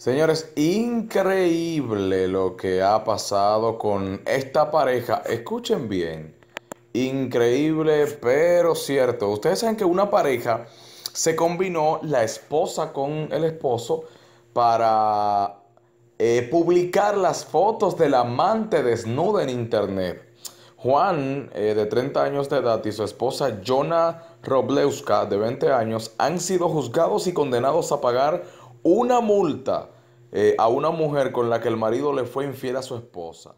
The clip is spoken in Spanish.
Señores, increíble lo que ha pasado con esta pareja. Escuchen bien. Increíble, pero cierto. Ustedes saben que una pareja se combinó la esposa con el esposo para eh, publicar las fotos del amante desnudo en internet. Juan, eh, de 30 años de edad, y su esposa Jona Robleuska, de 20 años, han sido juzgados y condenados a pagar una multa eh, a una mujer con la que el marido le fue infiel a su esposa.